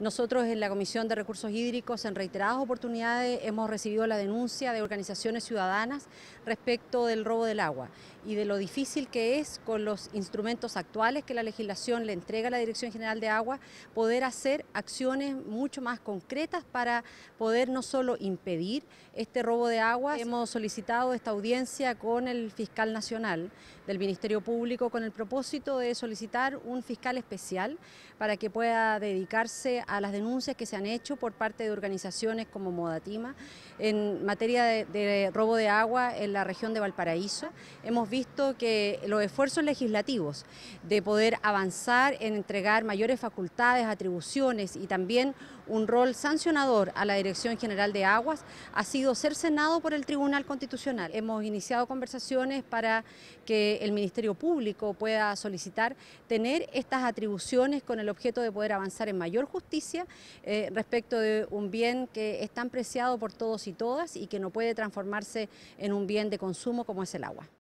Nosotros en la Comisión de Recursos Hídricos en reiteradas oportunidades hemos recibido la denuncia de organizaciones ciudadanas respecto del robo del agua y de lo difícil que es con los instrumentos actuales que la legislación le entrega a la Dirección General de Agua poder hacer acciones mucho más concretas para poder no solo impedir este robo de agua, hemos solicitado esta audiencia con el fiscal nacional del Ministerio Público con el propósito de solicitar un fiscal especial para que pueda dedicarse a las denuncias que se han hecho por parte de organizaciones como Modatima en materia de, robo de agua en la región de Valparaíso. Hemos visto que los esfuerzos legislativos de poder avanzar en entregar mayores facultades, atribuciones y también un rol sancionador a la Dirección General de Aguas ha sido cercenado por el Tribunal Constitucional. Hemos iniciado conversaciones para que el Ministerio Público pueda solicitar tener estas atribuciones con el objeto de poder avanzar en mayor justicia eh, respecto de un bien que es tan preciado por todos y todas y que no puede transformarse en un bien de consumo como es el agua.